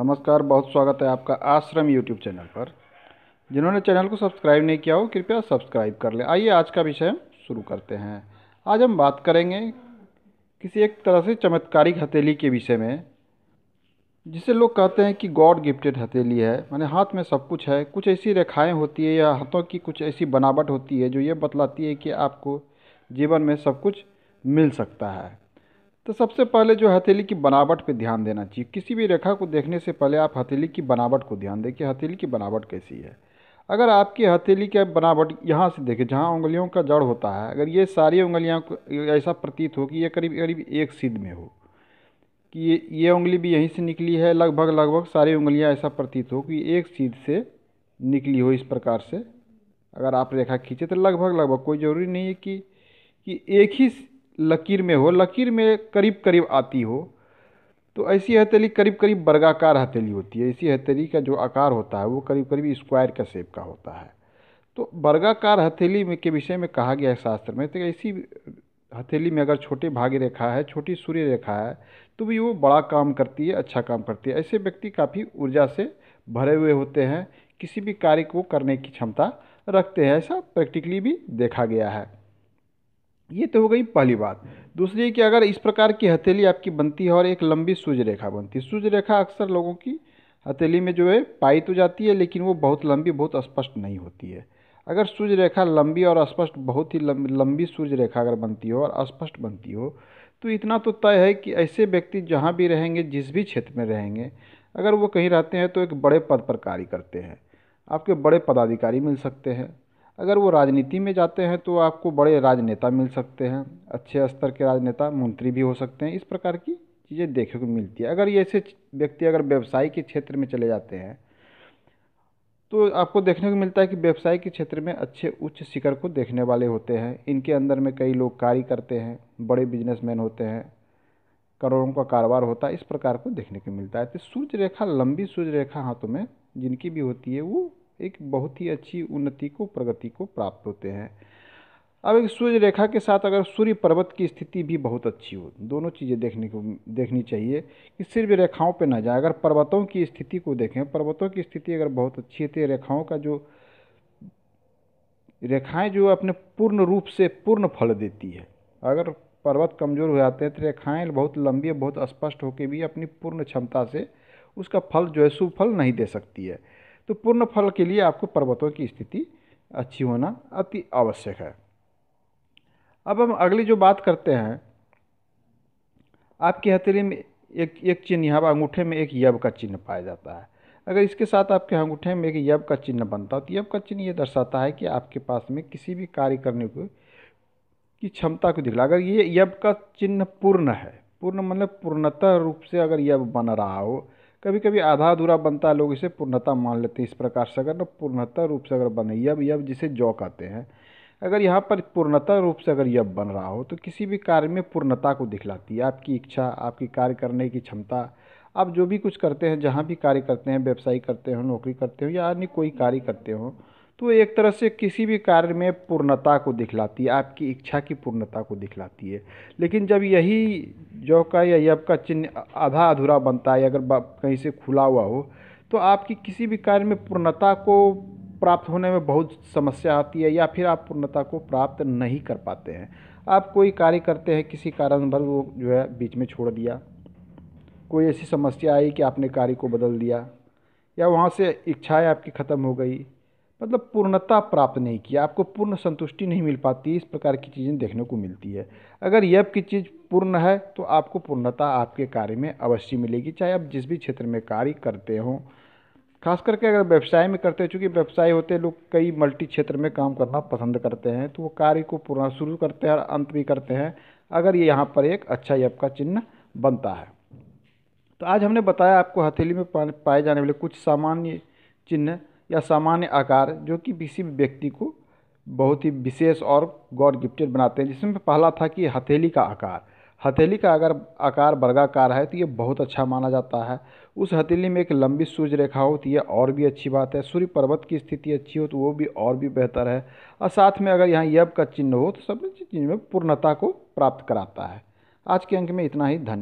नमस्कार बहुत स्वागत है आपका आश्रम यूट्यूब चैनल पर जिन्होंने चैनल को सब्सक्राइब नहीं किया हो कृपया सब्सक्राइब कर लें आइए आज का विषय शुरू करते हैं आज हम बात करेंगे किसी एक तरह से चमत्कारिक हथेली के विषय में जिसे लोग कहते हैं कि गॉड गिफ्टेड हथेली है माने हाथ में सब कुछ है कुछ ऐसी रेखाएँ होती है या हाथों की कुछ ऐसी बनावट होती है जो ये बतलाती है कि आपको जीवन में सब कुछ मिल सकता है तो सबसे पहले जो हथेली की बनावट पे ध्यान देना चाहिए किसी भी रेखा को देखने से पहले आप हथेली की बनावट को ध्यान दें कि हथेली की बनावट कैसी है अगर आपकी हथेली का बनावट यहाँ से देखें जहाँ उंगलियों का जड़ होता है अगर ये सारी उंगलियाँ ऐसा प्रतीत हो कि ये करीब करीब एक सिद्ध में हो कि ये ये उंगली भी यहीं से निकली है लगभग लगभग सारी उंगलियाँ ऐसा प्रतीत हो कि एक सीध से निकली हो इस प्रकार से अगर आप रेखा खींचे तो लगभग लगभग कोई ज़रूरी नहीं है कि कि एक ही लकीर में हो लकीर में करीब करीब आती हो तो ऐसी हथेली करीब करीब वर्गाकार हथेली होती है ऐसी हथेली का जो आकार होता है वो करीब करीब स्क्वायर का शेप का होता है तो वर्गाकार हथेली में के विषय में कहा गया है शास्त्र में तो ऐसी हथेली में अगर छोटे भाग्य रेखा है छोटी सूर्य रेखा है तो भी वो बड़ा काम करती है अच्छा काम करती है ऐसे व्यक्ति काफ़ी ऊर्जा से भरे हुए होते हैं किसी भी कार्य को करने की क्षमता रखते हैं ऐसा प्रैक्टिकली भी देखा गया है ये तो हो गई पहली बात दूसरी कि अगर इस प्रकार की हथेली आपकी बनती है और एक लंबी सूज रेखा बनती है सूज रेखा अक्सर लोगों की हथेली में जो है पाई तो जाती है लेकिन वो बहुत लंबी बहुत स्पष्ट नहीं होती है अगर सूर्य रेखा लंबी और स्पष्ट बहुत ही लंबी सूर्य रेखा अगर बनती हो और स्पष्ट बनती हो तो इतना तो तय है कि ऐसे व्यक्ति जहाँ भी रहेंगे जिस भी क्षेत्र में रहेंगे अगर वो कहीं रहते हैं तो एक बड़े पद पर कार्य करते हैं आपके बड़े पदाधिकारी मिल सकते हैं अगर वो राजनीति में जाते हैं तो आपको बड़े राजनेता मिल सकते हैं अच्छे स्तर के राजनेता मंत्री भी हो सकते हैं इस प्रकार की चीज़ें देखने को मिलती है अगर ये ऐसे व्यक्ति अगर व्यवसाय के क्षेत्र में चले जाते हैं तो आपको देखने को मिलता है कि व्यवसाय के क्षेत्र में अच्छे उच्च शिखर को देखने वाले होते हैं इनके अंदर में कई लोग कार्य करते हैं बड़े बिजनेसमैन होते हैं करोड़ों का कारोबार होता है इस प्रकार को देखने को मिलता है तो सूर्य रेखा लंबी सूर्य रेखा हाथों में जिनकी भी होती है वो एक बहुत ही अच्छी उन्नति को प्रगति को प्राप्त होते हैं अब एक सूर्य रेखा के साथ अगर सूर्य पर्वत की स्थिति भी बहुत अच्छी हो दोनों चीज़ें देखने को देखनी चाहिए कि सिर्फ रेखाओं पर ना जाए अगर पर्वतों की स्थिति को देखें पर्वतों की स्थिति अगर बहुत अच्छी है तो रेखाओं का जो रेखाएं जो अपने पूर्ण रूप से पूर्ण फल देती है अगर पर्वत कमज़ोर हो जाते हैं तो रेखाएँ बहुत लंबी बहुत स्पष्ट होकर भी अपनी पूर्ण क्षमता से उसका फल जो है सुफल नहीं दे सकती है तो पूर्ण फल के लिए आपको पर्वतों की स्थिति अच्छी होना अति आवश्यक है अब हम अगली जो बात करते हैं आपकी हथेली में एक एक चिन्ह यहाँ अंगूठे में एक यब का चिन्ह पाया जाता है अगर इसके साथ आपके अंगूठे में एक यब का चिन्ह बनता है तो यब का चिन्ह ये दर्शाता है कि आपके पास में किसी भी कार्य करने को की क्षमता को दिखला अगर ये यब का चिन्ह पूर्ण है पूर्ण मतलब पूर्णतः रूप से अगर यब बन रहा हो कभी कभी आधा अधूरा बनता है लोग इसे पूर्णता मान लेते हैं इस प्रकार से अगर पूर्णता रूप से अगर बने यब यब जिसे जौ कहते हैं अगर यहाँ पर पूर्णता रूप से अगर यब बन रहा हो तो किसी भी कार्य में पूर्णता को दिखलाती है आपकी इच्छा आपकी कार्य करने की क्षमता आप जो भी कुछ करते हैं जहाँ भी कार्य करते हैं व्यवसाय करते हो नौकरी करते हो या अन्य कोई कार्य करते हो तो एक तरह से किसी भी कार्य में पूर्णता को दिखलाती है आपकी इच्छा की पूर्णता को दिखलाती है लेकिन जब यही जौ का या यब का चिन्ह आधा अधूरा बनता है अगर कहीं से खुला हुआ हो तो आपकी किसी भी कार्य में पूर्णता को प्राप्त होने में बहुत समस्या आती है या फिर आप पूर्णता को प्राप्त नहीं कर पाते हैं आप कोई कार्य करते हैं किसी कारणवश वो जो है बीच में छोड़ दिया कोई ऐसी समस्या आई कि आपने कार्य को बदल दिया या वहाँ से इच्छाएँ आपकी ख़त्म हो गई मतलब पूर्णता प्राप्त नहीं किया आपको पूर्ण संतुष्टि नहीं मिल पाती इस प्रकार की चीज़ें देखने को मिलती है अगर यप की चीज़ पूर्ण है तो आपको पूर्णता आपके कार्य में अवश्य मिलेगी चाहे आप जिस भी क्षेत्र में कार्य करते हों खास करके अगर व्यवसाय में करते हैं चूँकि व्यवसाय होते लोग कई मल्टी क्षेत्र में काम करना पसंद करते हैं तो वो कार्य को पूर्ण शुरू करते हैं और अंत भी करते हैं अगर ये यहाँ पर एक अच्छा यप का चिन्ह बनता है तो आज हमने बताया आपको हथेली में पाए जाने वाले कुछ सामान्य चिन्ह या सामान्य आकार जो कि किसी भी व्यक्ति को बहुत ही विशेष और गॉड गिफ्टेड बनाते हैं जिसमें पहला था कि हथेली का आकार हथेली का अगर आकार वर्गाकार है तो ये बहुत अच्छा माना जाता है उस हथेली में एक लंबी सूर्य रेखा हो तो ये और भी अच्छी बात है सूर्य पर्वत की स्थिति अच्छी हो तो वो भी और भी बेहतर है और साथ में अगर यहाँ यब का चिन्ह हो तो सब चीज़ में पूर्णता को प्राप्त कराता है आज के अंक में इतना ही धन्यवाद